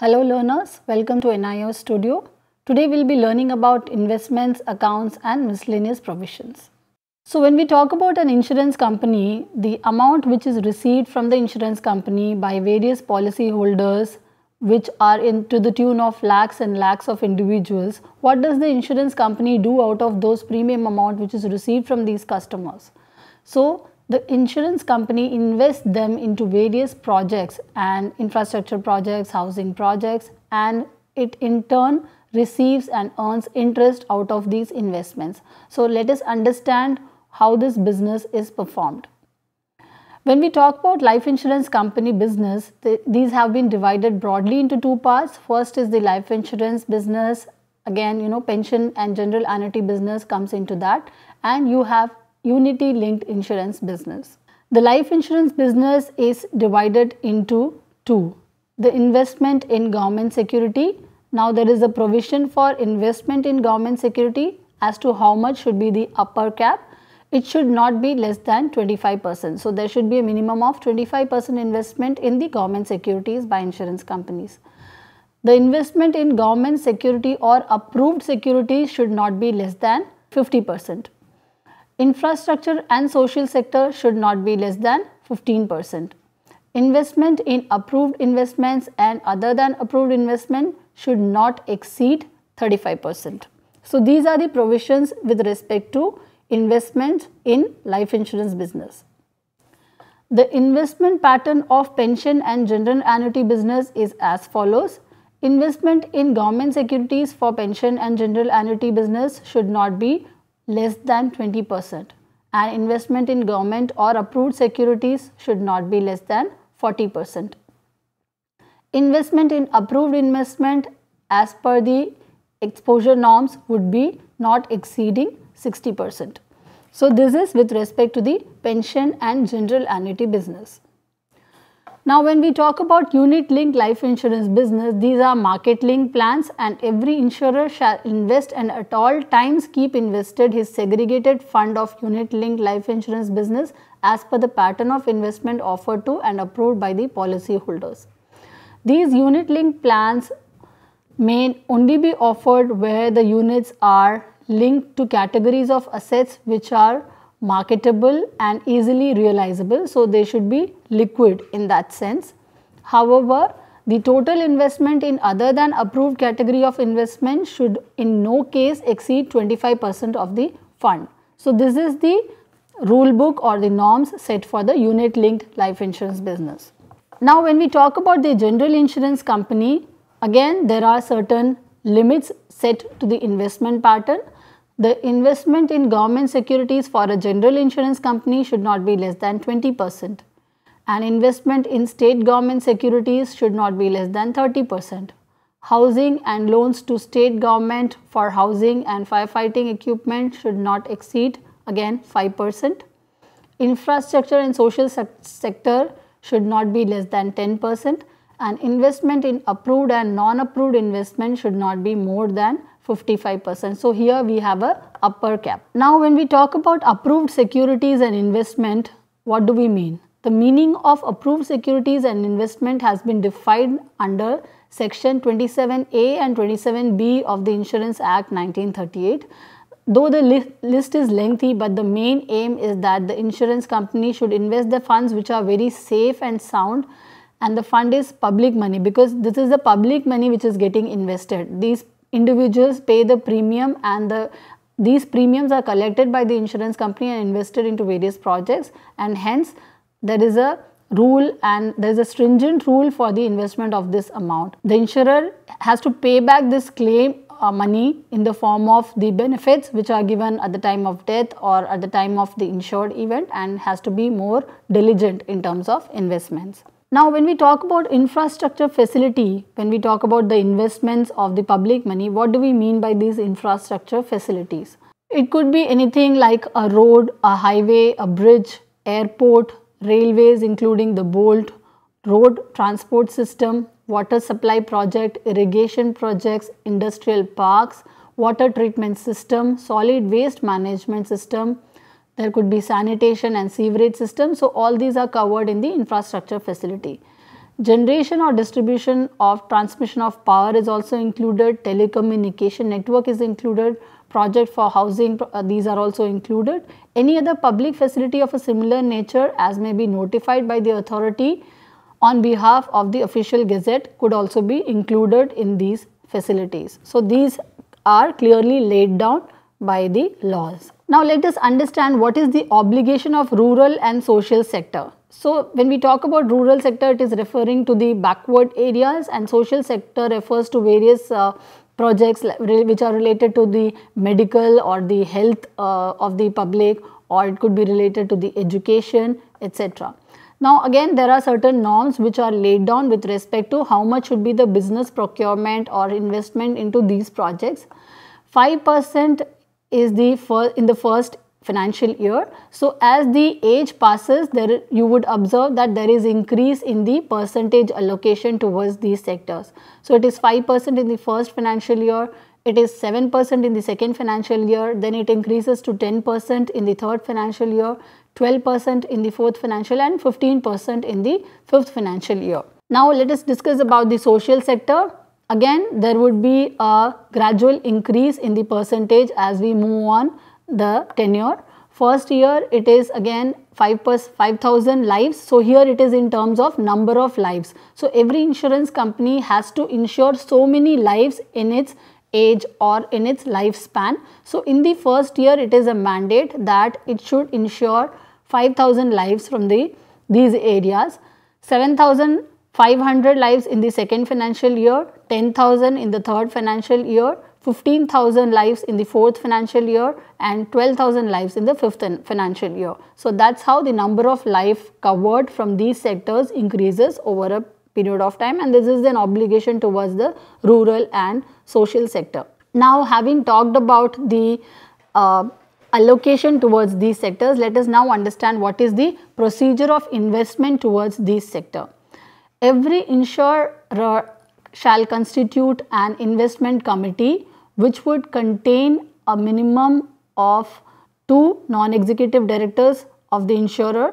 Hello learners, welcome to NIO Studio. Today we'll be learning about investments, accounts and miscellaneous provisions. So when we talk about an insurance company, the amount which is received from the insurance company by various policyholders which are in to the tune of lakhs and lakhs of individuals, what does the insurance company do out of those premium amount which is received from these customers? So the insurance company invests them into various projects and infrastructure projects, housing projects, and it in turn receives and earns interest out of these investments. So let us understand how this business is performed. When we talk about life insurance company business, th these have been divided broadly into two parts. First is the life insurance business. Again, you know, pension and general annuity business comes into that. And you have unity linked insurance business. The life insurance business is divided into two. The investment in government security. Now there is a provision for investment in government security as to how much should be the upper cap. It should not be less than 25%. So there should be a minimum of 25% investment in the government securities by insurance companies. The investment in government security or approved securities should not be less than 50%. Infrastructure and social sector should not be less than 15%. Investment in approved investments and other than approved investment should not exceed 35%. So these are the provisions with respect to investment in life insurance business. The investment pattern of pension and general annuity business is as follows. Investment in government securities for pension and general annuity business should not be less than 20% and investment in government or approved securities should not be less than 40%. Investment in approved investment as per the exposure norms would be not exceeding 60%. So this is with respect to the pension and general annuity business. Now when we talk about unit linked life insurance business, these are market linked plans and every insurer shall invest and at all times keep invested his segregated fund of unit linked life insurance business as per the pattern of investment offered to and approved by the policyholders. These unit linked plans may only be offered where the units are linked to categories of assets which are marketable and easily realizable. So, they should be liquid in that sense. However, the total investment in other than approved category of investment should in no case exceed 25% of the fund. So this is the rule book or the norms set for the unit linked life insurance business. Now when we talk about the general insurance company, again there are certain limits set to the investment pattern. The investment in government securities for a general insurance company should not be less than 20 percent and investment in state government securities should not be less than 30%. Housing and loans to state government for housing and firefighting equipment should not exceed again 5%. Infrastructure and social se sector should not be less than 10% and investment in approved and non-approved investment should not be more than 55%. So here we have a upper cap. Now when we talk about approved securities and investment, what do we mean? The meaning of approved securities and investment has been defined under Section 27A and 27B of the Insurance Act 1938. Though the list is lengthy, but the main aim is that the insurance company should invest the funds which are very safe and sound and the fund is public money because this is the public money which is getting invested. These individuals pay the premium and the these premiums are collected by the insurance company and invested into various projects and hence there is a rule and there is a stringent rule for the investment of this amount. The insurer has to pay back this claim uh, money in the form of the benefits which are given at the time of death or at the time of the insured event and has to be more diligent in terms of investments. Now when we talk about infrastructure facility, when we talk about the investments of the public money, what do we mean by these infrastructure facilities? It could be anything like a road, a highway, a bridge, airport, railways including the Bolt, road transport system, water supply project, irrigation projects, industrial parks, water treatment system, solid waste management system, there could be sanitation and sewerage system. So all these are covered in the infrastructure facility. Generation or distribution of transmission of power is also included, telecommunication network is included, project for housing, uh, these are also included. Any other public facility of a similar nature as may be notified by the authority on behalf of the official gazette could also be included in these facilities. So, these are clearly laid down by the laws. Now, let us understand what is the obligation of rural and social sector. So when we talk about rural sector, it is referring to the backward areas and social sector refers to various uh, projects which are related to the medical or the health uh, of the public or it could be related to the education, etc. Now again there are certain norms which are laid down with respect to how much should be the business procurement or investment into these projects. 5% is the first in the first financial year. So as the age passes, there you would observe that there is increase in the percentage allocation towards these sectors. So it is 5% in the first financial year, it is 7% in the second financial year, then it increases to 10% in the third financial year, 12% in the fourth financial and 15% in the fifth financial year. Now let us discuss about the social sector. Again, there would be a gradual increase in the percentage as we move on the tenure. First year it is again 5,000 lives. So here it is in terms of number of lives. So every insurance company has to insure so many lives in its age or in its lifespan. So in the first year it is a mandate that it should insure 5000 lives from the these areas, 7500 lives in the second financial year, 10000 in the third financial year, 15,000 lives in the fourth financial year and 12,000 lives in the fifth financial year. So that's how the number of life covered from these sectors increases over a period of time and this is an obligation towards the rural and social sector. Now having talked about the uh, allocation towards these sectors, let us now understand what is the procedure of investment towards these sector. Every insurer shall constitute an investment committee which would contain a minimum of two non-executive directors of the insurer.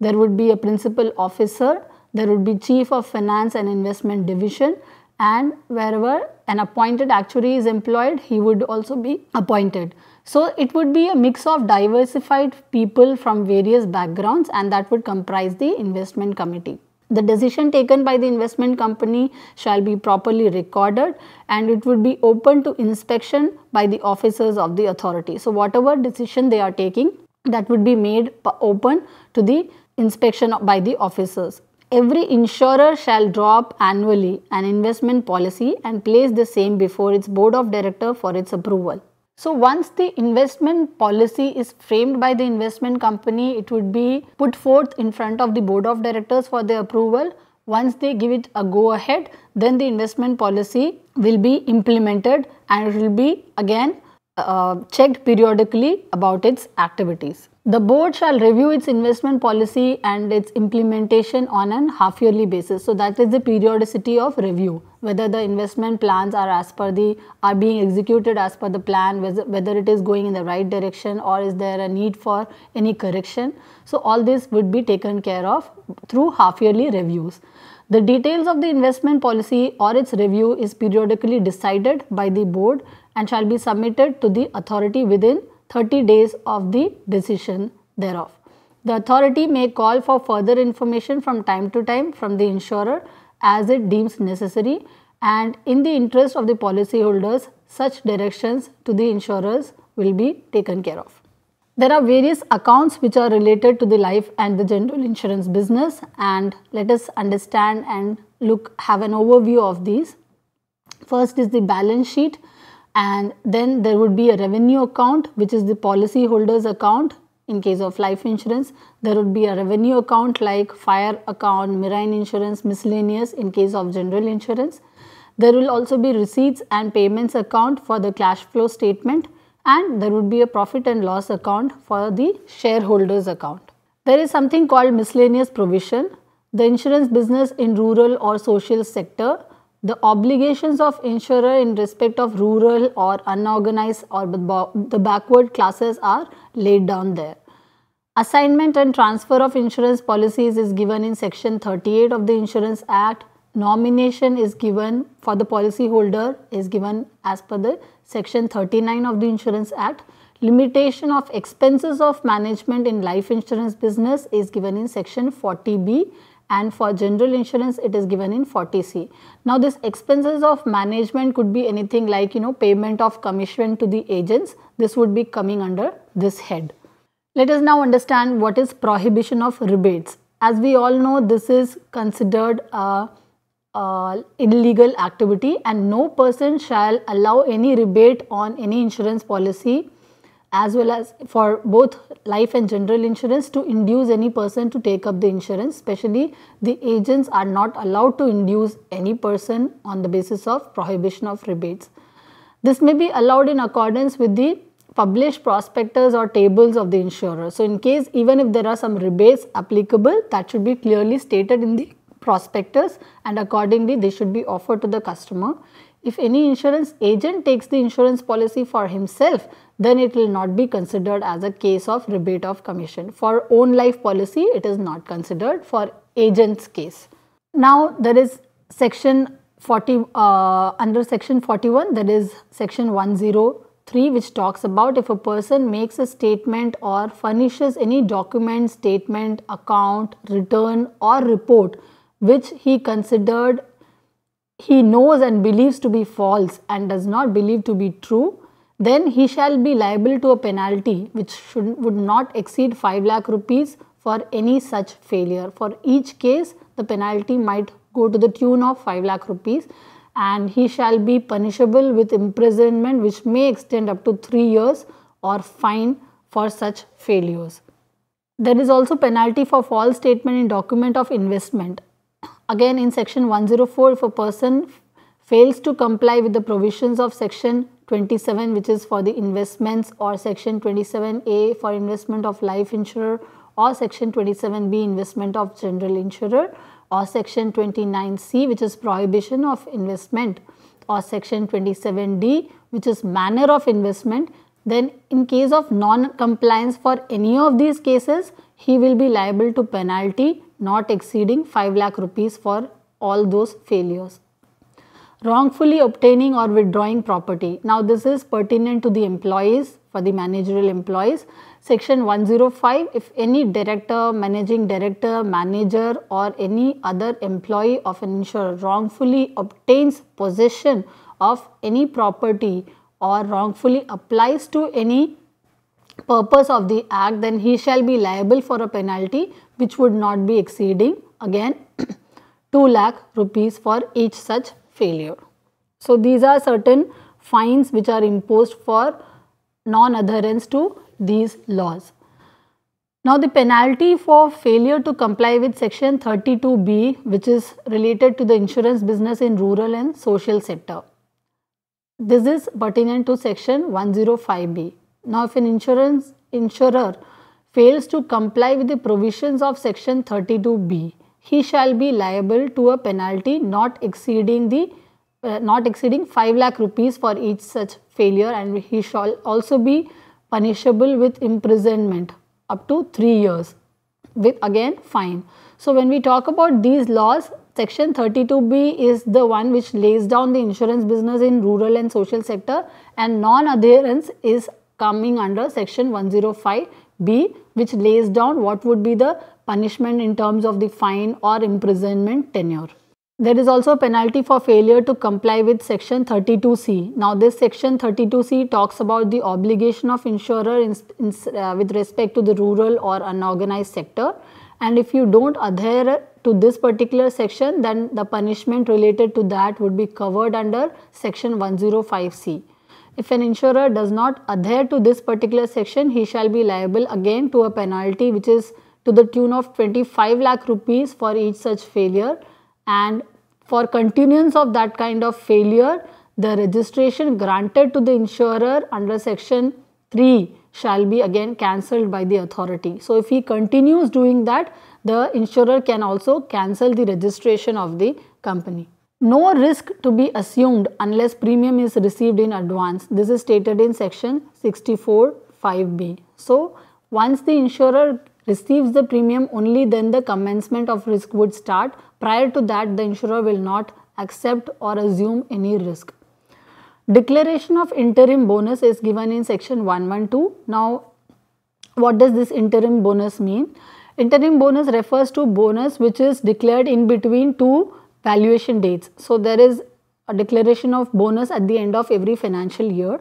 There would be a principal officer, there would be chief of finance and investment division and wherever an appointed actuary is employed, he would also be appointed. So it would be a mix of diversified people from various backgrounds and that would comprise the investment committee. The decision taken by the investment company shall be properly recorded and it would be open to inspection by the officers of the authority. So, whatever decision they are taking that would be made open to the inspection by the officers. Every insurer shall drop annually an investment policy and place the same before its board of director for its approval. So once the investment policy is framed by the investment company, it would be put forth in front of the board of directors for their approval. Once they give it a go ahead, then the investment policy will be implemented and it will be again uh, checked periodically about its activities. The board shall review its investment policy and its implementation on an half yearly basis. So that is the periodicity of review, whether the investment plans are as per the, are being executed as per the plan, whether, whether it is going in the right direction or is there a need for any correction. So all this would be taken care of through half yearly reviews. The details of the investment policy or its review is periodically decided by the board and shall be submitted to the authority within 30 days of the decision thereof. The authority may call for further information from time to time from the insurer as it deems necessary and in the interest of the policyholders, such directions to the insurers will be taken care of. There are various accounts which are related to the life and the general insurance business and let us understand and look have an overview of these. First is the balance sheet and then there would be a revenue account which is the policy holders account in case of life insurance there would be a revenue account like fire account marine insurance miscellaneous in case of general insurance there will also be receipts and payments account for the cash flow statement and there would be a profit and loss account for the shareholders account. There is something called miscellaneous provision. The insurance business in rural or social sector the obligations of insurer in respect of rural or unorganized or the backward classes are laid down there. Assignment and transfer of insurance policies is given in section 38 of the Insurance Act. Nomination is given for the policyholder is given as per the section 39 of the Insurance Act. Limitation of expenses of management in life insurance business is given in section 40B and for general insurance it is given in 40C. Now this expenses of management could be anything like you know payment of commission to the agents this would be coming under this head. Let us now understand what is prohibition of rebates. As we all know this is considered a uh, illegal activity and no person shall allow any rebate on any insurance policy as well as for both life and general insurance to induce any person to take up the insurance especially the agents are not allowed to induce any person on the basis of prohibition of rebates. This may be allowed in accordance with the published prospectus or tables of the insurer. So, in case even if there are some rebates applicable that should be clearly stated in the prospectus and accordingly they should be offered to the customer. If any insurance agent takes the insurance policy for himself, then it will not be considered as a case of rebate of commission. For own life policy, it is not considered for agent's case. Now there is section 40, uh, under section 41, That is section 103 which talks about if a person makes a statement or furnishes any document, statement, account, return or report which he considered he knows and believes to be false and does not believe to be true then he shall be liable to a penalty which should, would not exceed 5 lakh rupees for any such failure. For each case, the penalty might go to the tune of 5 lakh rupees and he shall be punishable with imprisonment which may extend up to 3 years or fine for such failures. There is also penalty for false statement in document of investment. Again in section 104 if a person fails to comply with the provisions of section 27 which is for the investments or section 27A for investment of life insurer or section 27B investment of general insurer or section 29C which is prohibition of investment or section 27D which is manner of investment then in case of non-compliance for any of these cases he will be liable to penalty not exceeding 5 lakh rupees for all those failures wrongfully obtaining or withdrawing property. Now, this is pertinent to the employees for the managerial employees. Section 105, if any director, managing director, manager or any other employee of an insurer wrongfully obtains possession of any property or wrongfully applies to any purpose of the act, then he shall be liable for a penalty which would not be exceeding again 2 lakh rupees for each such failure. So these are certain fines which are imposed for non-adherence to these laws. Now the penalty for failure to comply with section 32B which is related to the insurance business in rural and social sector. This is pertinent to section 105B. Now if an insurance insurer fails to comply with the provisions of section 32B he shall be liable to a penalty not exceeding the uh, not exceeding 5 lakh rupees for each such failure and he shall also be punishable with imprisonment up to 3 years with again fine. So when we talk about these laws section 32b is the one which lays down the insurance business in rural and social sector and non-adherence is coming under section 105b which lays down what would be the punishment in terms of the fine or imprisonment tenure. There is also a penalty for failure to comply with section 32C. Now this section 32C talks about the obligation of insurer in, in, uh, with respect to the rural or unorganized sector and if you don't adhere to this particular section then the punishment related to that would be covered under section 105C. If an insurer does not adhere to this particular section, he shall be liable again to a penalty which is to the tune of 25 lakh rupees for each such failure and for continuance of that kind of failure, the registration granted to the insurer under section 3 shall be again cancelled by the authority. So, if he continues doing that, the insurer can also cancel the registration of the company. No risk to be assumed unless premium is received in advance. This is stated in section 645 b So, once the insurer receives the premium only then the commencement of risk would start. Prior to that the insurer will not accept or assume any risk. Declaration of interim bonus is given in section 112. Now what does this interim bonus mean? Interim bonus refers to bonus which is declared in between two valuation dates. So there is a declaration of bonus at the end of every financial year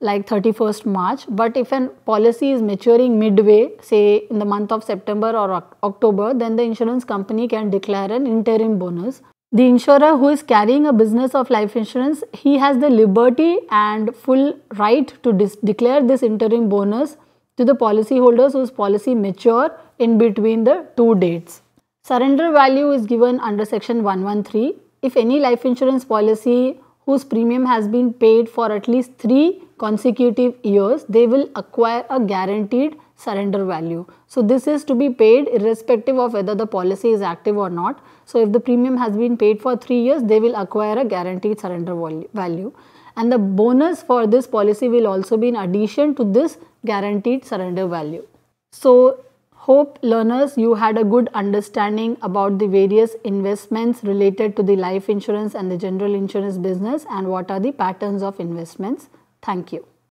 like 31st March. But if a policy is maturing midway, say in the month of September or October, then the insurance company can declare an interim bonus. The insurer who is carrying a business of life insurance, he has the liberty and full right to declare this interim bonus to the policyholders whose policy mature in between the two dates. Surrender value is given under section 113. If any life insurance policy whose premium has been paid for at least 3 consecutive years, they will acquire a guaranteed surrender value. So this is to be paid irrespective of whether the policy is active or not. So if the premium has been paid for 3 years, they will acquire a guaranteed surrender value. And the bonus for this policy will also be in addition to this guaranteed surrender value. So Hope learners you had a good understanding about the various investments related to the life insurance and the general insurance business and what are the patterns of investments. Thank you.